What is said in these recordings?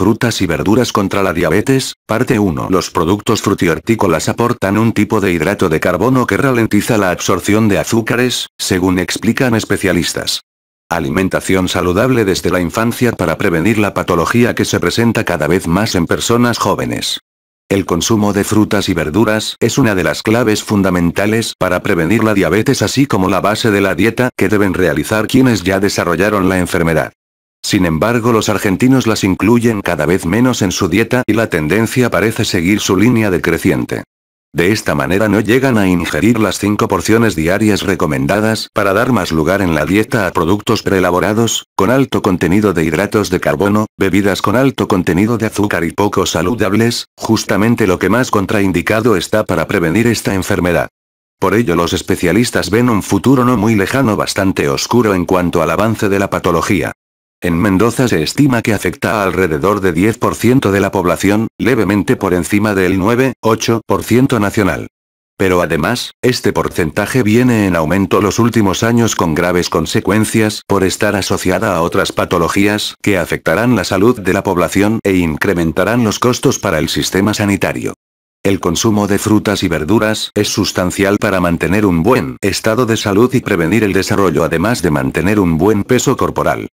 Frutas y verduras contra la diabetes, parte 1. Los productos frutihortícolas aportan un tipo de hidrato de carbono que ralentiza la absorción de azúcares, según explican especialistas. Alimentación saludable desde la infancia para prevenir la patología que se presenta cada vez más en personas jóvenes. El consumo de frutas y verduras es una de las claves fundamentales para prevenir la diabetes así como la base de la dieta que deben realizar quienes ya desarrollaron la enfermedad. Sin embargo los argentinos las incluyen cada vez menos en su dieta y la tendencia parece seguir su línea decreciente. De esta manera no llegan a ingerir las 5 porciones diarias recomendadas para dar más lugar en la dieta a productos preelaborados, con alto contenido de hidratos de carbono, bebidas con alto contenido de azúcar y poco saludables, justamente lo que más contraindicado está para prevenir esta enfermedad. Por ello los especialistas ven un futuro no muy lejano bastante oscuro en cuanto al avance de la patología. En Mendoza se estima que afecta a alrededor de 10% de la población, levemente por encima del 9,8% nacional. Pero además, este porcentaje viene en aumento los últimos años con graves consecuencias por estar asociada a otras patologías que afectarán la salud de la población e incrementarán los costos para el sistema sanitario. El consumo de frutas y verduras es sustancial para mantener un buen estado de salud y prevenir el desarrollo además de mantener un buen peso corporal.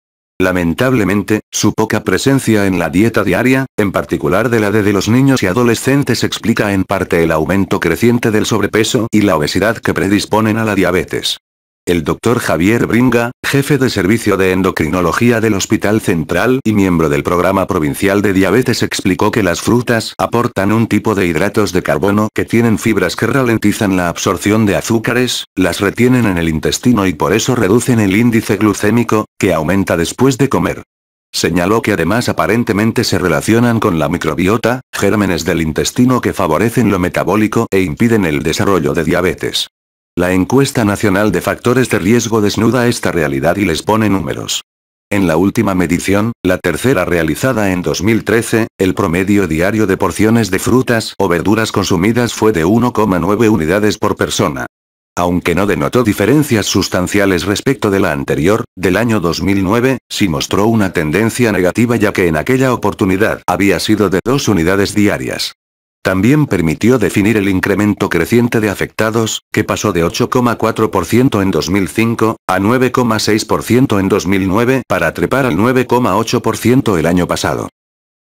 Lamentablemente, su poca presencia en la dieta diaria, en particular de la de, de los niños y adolescentes explica en parte el aumento creciente del sobrepeso y la obesidad que predisponen a la diabetes. El doctor Javier Bringa, jefe de servicio de endocrinología del Hospital Central y miembro del programa provincial de diabetes, explicó que las frutas aportan un tipo de hidratos de carbono que tienen fibras que ralentizan la absorción de azúcares, las retienen en el intestino y por eso reducen el índice glucémico, que aumenta después de comer. Señaló que además aparentemente se relacionan con la microbiota, gérmenes del intestino que favorecen lo metabólico e impiden el desarrollo de diabetes. La encuesta nacional de factores de riesgo desnuda esta realidad y les pone números. En la última medición, la tercera realizada en 2013, el promedio diario de porciones de frutas o verduras consumidas fue de 1,9 unidades por persona. Aunque no denotó diferencias sustanciales respecto de la anterior, del año 2009, sí mostró una tendencia negativa ya que en aquella oportunidad había sido de 2 unidades diarias. También permitió definir el incremento creciente de afectados, que pasó de 8,4% en 2005, a 9,6% en 2009 para trepar al 9,8% el año pasado.